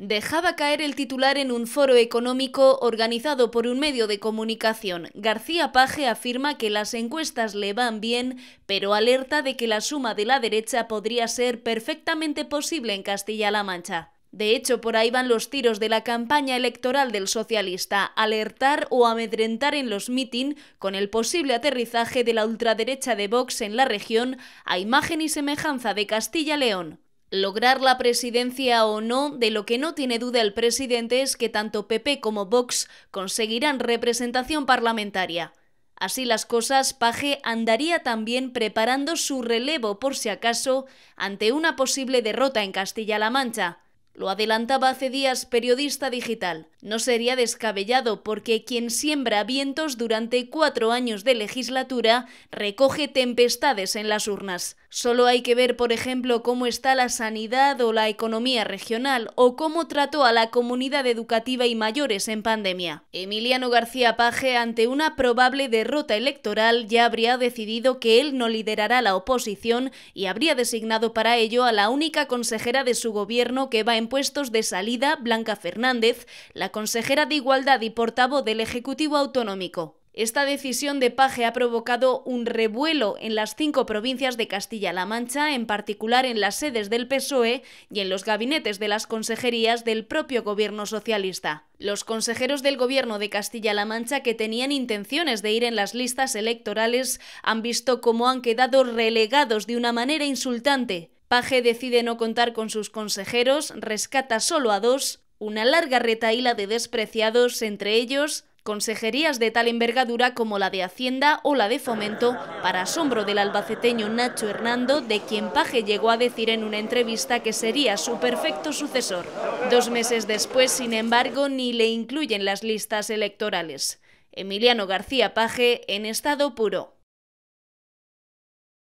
Dejaba caer el titular en un foro económico organizado por un medio de comunicación. García Paje afirma que las encuestas le van bien, pero alerta de que la suma de la derecha podría ser perfectamente posible en Castilla-La Mancha. De hecho, por ahí van los tiros de la campaña electoral del socialista, alertar o amedrentar en los mitin con el posible aterrizaje de la ultraderecha de Vox en la región a imagen y semejanza de Castilla-León lograr la presidencia o no, de lo que no tiene duda el presidente es que tanto PP como Vox conseguirán representación parlamentaria. Así las cosas, Paje andaría también preparando su relevo por si acaso ante una posible derrota en Castilla-La Mancha. Lo adelantaba hace días Periodista Digital. No sería descabellado porque quien siembra vientos durante cuatro años de legislatura recoge tempestades en las urnas. Solo hay que ver, por ejemplo, cómo está la sanidad o la economía regional o cómo trató a la comunidad educativa y mayores en pandemia. Emiliano García Paje, ante una probable derrota electoral, ya habría decidido que él no liderará la oposición y habría designado para ello a la única consejera de su gobierno que va a en puestos de salida Blanca Fernández, la consejera de Igualdad y portavoz del Ejecutivo Autonómico. Esta decisión de Paje ha provocado un revuelo en las cinco provincias de Castilla-La Mancha, en particular en las sedes del PSOE y en los gabinetes de las consejerías del propio gobierno socialista. Los consejeros del gobierno de Castilla-La Mancha que tenían intenciones de ir en las listas electorales han visto cómo han quedado relegados de una manera insultante. Paje decide no contar con sus consejeros, rescata solo a dos, una larga retaíla de despreciados, entre ellos consejerías de tal envergadura como la de Hacienda o la de Fomento, para asombro del albaceteño Nacho Hernando, de quien Paje llegó a decir en una entrevista que sería su perfecto sucesor. Dos meses después, sin embargo, ni le incluyen las listas electorales. Emiliano García Paje en estado puro.